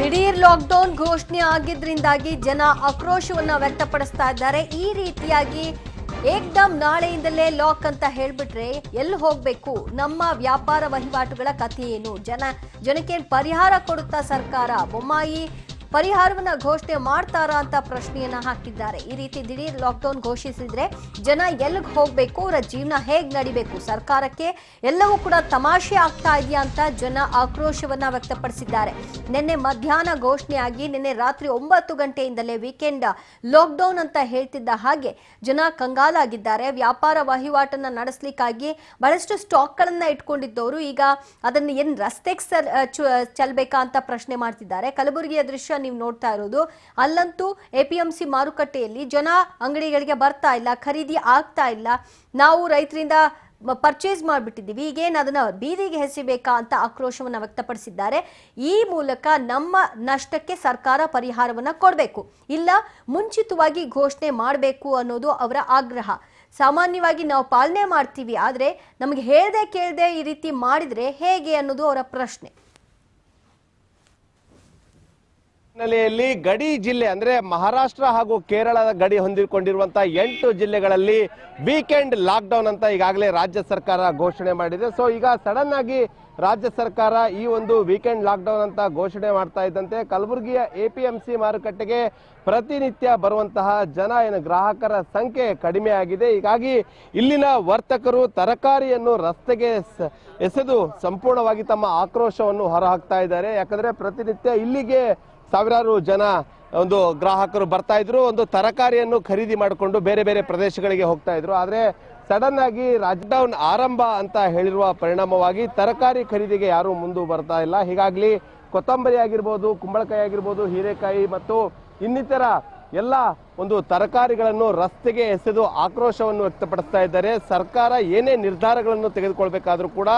ದಿಢೀರ್ ಲಾಕ್ಡೌನ್ ಘೋಷಣೆ ಆಗಿದ್ರಿಂದಾಗಿ ಜನ ಆಕ್ರೋಶವನ್ನ ವ್ಯಕ್ತಪಡಿಸ್ತಾ ಇದ್ದಾರೆ ಈ ರೀತಿಯಾಗಿ ಏಕ್ದಮ್ ನಾಳೆಯಿಂದಲೇ ಲಾಕ್ ಅಂತ ಹೇಳ್ಬಿಟ್ರೆ ಎಲ್ಲಿ ಹೋಗ್ಬೇಕು ನಮ್ಮ ವ್ಯಾಪಾರ ವಹಿವಾಟುಗಳ ಕಥೆ ಏನು ಜನ ಜನಕ್ಕೆ ಪರಿಹಾರ ಕೊಡುತ್ತಾ ಸರ್ಕಾರ ಬೊಮ್ಮಾಯಿ ಪರಿಹಾರವನ್ನ ಘೋಷಣೆ ಮಾಡ್ತಾರಾ ಅಂತ ಪ್ರಶ್ನೆಯನ್ನ ಹಾಕಿದ್ದಾರೆ ಈ ರೀತಿ ದಿಢೀರ್ ಲಾಕ್ಡೌನ್ ಘೋಷಿಸಿದ್ರೆ ಜನ ಎಲ್ಲಿಗೆ ಹೋಗಬೇಕು ಅವರ ಜೀವನ ಹೇಗೆ ನಡಿಬೇಕು ಸರ್ಕಾರಕ್ಕೆ ಎಲ್ಲವೂ ಕೂಡ ತಮಾಷೆ ಆಗ್ತಾ ಇದೆಯಾ ಅಂತ ಜನ ಆಕ್ರೋಶವನ್ನ ವ್ಯಕ್ತಪಡಿಸಿದ್ದಾರೆ ನಿನ್ನೆ ಮಧ್ಯಾಹ್ನ ಘೋಷಣೆಯಾಗಿ ನಿನ್ನೆ ರಾತ್ರಿ ಒಂಬತ್ತು ಗಂಟೆಯಿಂದಲೇ ವೀಕೆಂಡ್ ಲಾಕ್ಡೌನ್ ಅಂತ ಹೇಳ್ತಿದ್ದ ಹಾಗೆ ಜನ ಕಂಗಾಲಾಗಿದ್ದಾರೆ ವ್ಯಾಪಾರ ವಹಿವಾಟನ್ನ ನಡೆಸಲಿಕ್ಕಾಗಿ ಬಹಳಷ್ಟು ಸ್ಟಾಕ್ಗಳನ್ನ ಇಟ್ಕೊಂಡಿದ್ದವರು ಈಗ ಅದನ್ನು ಏನು ರಸ್ತೆಗೆ ಸರ್ ಚಲ್ಬೇಕಾ ಅಂತ ಪ್ರಶ್ನೆ ಮಾಡ್ತಿದ್ದಾರೆ ಕಲಬುರಗಿಯ ದೃಶ್ಯ ನೀವು ನೋಡ್ತಾ ಇರೋದು ಅಲ್ಲಂತೂ ಎ ಪಿ ಎಂ ಸಿ ಮಾರುಕಟ್ಟೆಯಲ್ಲಿ ಜನ ಅಂಗಡಿಗಳಿಗೆ ಬರ್ತಾ ಇಲ್ಲ ಖರೀದಿ ಆಗ್ತಾ ಇಲ್ಲ ನಾವು ರೈತರಿಂದ ಪರ್ಚೇಸ್ ಮಾಡಿಬಿಟ್ಟಿದ್ದೀವಿ ಈಗೇನು ಅದನ್ನು ಬೀದಿಗೆ ಹೆಸಿಬೇಕಾ ಅಂತ ಆಕ್ರೋಶವನ್ನು ವ್ಯಕ್ತಪಡಿಸಿದ್ದಾರೆ ಈ ಮೂಲಕ ನಮ್ಮ ನಷ್ಟಕ್ಕೆ ಸರ್ಕಾರ ಪರಿಹಾರವನ್ನು ಕೊಡಬೇಕು ಇಲ್ಲ ಮುಂಚಿತವಾಗಿ ಘೋಷಣೆ ಮಾಡಬೇಕು ಅನ್ನೋದು ಅವರ ಆಗ್ರಹ ಸಾಮಾನ್ಯವಾಗಿ ನಾವು ಪಾಲನೆ ಮಾಡ್ತೀವಿ ಆದರೆ ನಮಗೆ ಹೇಳದೆ ಕೇಳದೆ ಈ ರೀತಿ ಮಾಡಿದರೆ ಹೇಗೆ ಅನ್ನೋದು ಅವರ ಪ್ರಶ್ನೆ ಹಿನ್ನೆಲೆಯಲ್ಲಿ ಗಡಿ ಜಿಲ್ಲೆ ಅಂದ್ರೆ ಮಹಾರಾಷ್ಟ್ರ ಹಾಗೂ ಕೇರಳದ ಗಡಿ ಹೊಂದಿಕೊಂಡಿರುವಂತಹ ಎಂಟು ಜಿಲ್ಲೆಗಳಲ್ಲಿ ವೀಕೆಂಡ್ ಲಾಕ್ಡೌನ್ ಅಂತ ಈಗಾಗಲೇ ರಾಜ್ಯ ಸರ್ಕಾರ ಘೋಷಣೆ ಮಾಡಿದೆ ಸೊ ಈಗ ಸಡನ್ ಆಗಿ ರಾಜ್ಯ ಸರ್ಕಾರ ಈ ಒಂದು ವೀಕೆಂಡ್ ಲಾಕ್ಡೌನ್ ಅಂತ ಘೋಷಣೆ ಮಾಡ್ತಾ ಇದ್ದಂತೆ ಕಲಬುರಗಿಯ ಎ ಪಿ ಎಂ ಸಿ ಮಾರುಕಟ್ಟೆಗೆ ಪ್ರತಿನಿತ್ಯ ಬರುವಂತಹ ಜನ ಏನು ಗ್ರಾಹಕರ ಸಂಖ್ಯೆ ಕಡಿಮೆ ಆಗಿದೆ ಹೀಗಾಗಿ ಇಲ್ಲಿನ ವರ್ತಕರು ತರಕಾರಿಯನ್ನು ರಸ್ತೆಗೆ ಎಸೆದು ಸಂಪೂರ್ಣವಾಗಿ ತಮ್ಮ ಆಕ್ರೋಶವನ್ನು ಹೊರಹಾಕ್ತಾ ಇದ್ದಾರೆ ಯಾಕಂದರೆ ಪ್ರತಿನಿತ್ಯ ಇಲ್ಲಿಗೆ ಸಾವಿರಾರು ಜನ ಒಂದು ಗ್ರಾಹಕರು ಬರ್ತಾ ಇದ್ರು ಒಂದು ತರಕಾರಿಯನ್ನು ಖರೀದಿ ಮಾಡಿಕೊಂಡು ಬೇರೆ ಬೇರೆ ಪ್ರದೇಶಗಳಿಗೆ ಹೋಗ್ತಾ ಇದ್ರು ಆದರೆ ಸಡನ್ ಆಗಿ ಲಾಕ್ಡೌನ್ ಆರಂಭ ಅಂತ ಹೇಳಿರುವ ಪರಿಣಾಮವಾಗಿ ತರಕಾರಿ ಖರೀದಿಗೆ ಯಾರೂ ಮುಂದೆ ಬರ್ತಾ ಇಲ್ಲ ಹೀಗಾಗಲಿ ಕೊತ್ತಂಬರಿ ಆಗಿರ್ಬೋದು ಕುಂಬಳಕಾಯಿ ಆಗಿರ್ಬೋದು ಹೀರೆಕಾಯಿ ಮತ್ತು ಇನ್ನಿತರ ಎಲ್ಲ ಒಂದು ತರಕಾರಿಗಳನ್ನು ರಸ್ತೆಗೆ ಎಸೆದು ಆಕ್ರೋಶವನ್ನು ವ್ಯಕ್ತಪಡಿಸ್ತಾ ಇದ್ದಾರೆ ಸರ್ಕಾರ ಏನೇ ನಿರ್ಧಾರಗಳನ್ನು ತೆಗೆದುಕೊಳ್ಬೇಕಾದ್ರೂ ಕೂಡ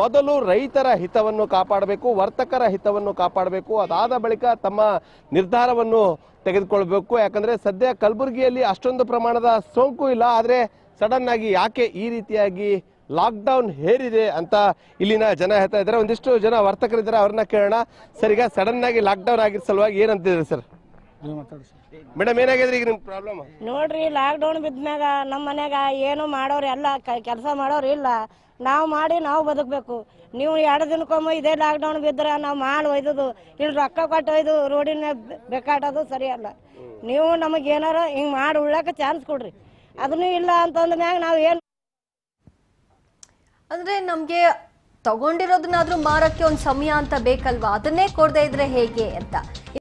ಮೊದಲು ರೈತರ ಹಿತವನ್ನು ಕಾಪಾಡಬೇಕು ವರ್ತಕರ ಹಿತವನ್ನು ಕಾಪಾಡಬೇಕು ಅದಾದ ಬಳಿಕ ತಮ್ಮ ನಿರ್ಧಾರವನ್ನು ತೆಗೆದುಕೊಳ್ಬೇಕು ಯಾಕಂದ್ರೆ ಸದ್ಯ ಕಲಬುರಗಿಯಲ್ಲಿ ಅಷ್ಟೊಂದು ಪ್ರಮಾಣದ ಸೋಂಕು ಇಲ್ಲ ಆದರೆ ಸಡನ್ ಆಗಿ ಯಾಕೆ ಈ ರೀತಿಯಾಗಿ ಲಾಕ್ಡೌನ್ ಹೇರಿದೆ ಅಂತ ಇಲ್ಲಿನ ಜನ ಹೇಳ್ತಾ ಇದ್ದಾರೆ ಒಂದಿಷ್ಟು ಜನ ವರ್ತಕರಿದ್ದಾರೆ ಅವ್ರನ್ನ ಕೇಳೋಣ ಸರ್ ಸಡನ್ ಆಗಿ ಲಾಕ್ಡೌನ್ ಆಗಿದ್ದ ಸಲುವಾಗಿ ಏನಂತಿದ್ದಾರೆ ಸರ್ ಮೇಡಮ್ ಏನಾಗಿದ್ರಿ ಈಗ ನಿಮ್ ಪ್ರಾಬ್ಲಮ್ ನೋಡ್ರಿ ಲಾಕ್ ಡೌನ್ ಬಿದ್ಮ್ಯಾಗ ನಮ್ಮ ಮನ್ಯಾಗ ಏನು ಮಾಡೋರು ಎಲ್ಲ ಕೆಲಸ ಮಾಡೋರು ಇಲ್ಲ ನಾವು ಮಾಡಿ ನಾವು ಬದುಕಬೇಕು ನೀವು ಎರಡು ದಿನಕ್ಕೊಮ್ಮೆ ಇದೇ ಲಾಕ್ ಡೌನ್ ಬಿದ್ರೆ ನಾವು ಮಾಲ್ ಒಯ್ದದು ಇಲ್ಲಿ ರೊಕ್ಕ ಕೊಟ್ಟು ಒಯ್ದು ರೋಡಿನ ಬೇಕಾಟೋದು ಸರಿಯಲ್ಲ ನೀವು ನಮಗೆ ಏನಾರ ಹಿಂಗೆ ಮಾಡಿ ಉಳ್ಳಕ್ಕೆ ಚಾನ್ಸ್ ಕೊಡ್ರಿ ಅದನ್ನು ಇಲ್ಲ ಅಂತಂದ ಮ್ಯಾಗ ನಾವು ಏನು ಅಂದರೆ ನಮಗೆ ತಗೊಂಡಿರೋದನ್ನಾದ್ರೂ ಮಾರಕ್ಕೆ ಒಂದು ಸಮಯ ಅಂತ ಬೇಕಲ್ವಾ ಅದನ್ನೇ ಕೊಡದೇ ಇದ್ರೆ ಹೇಗೆ ಅಂತ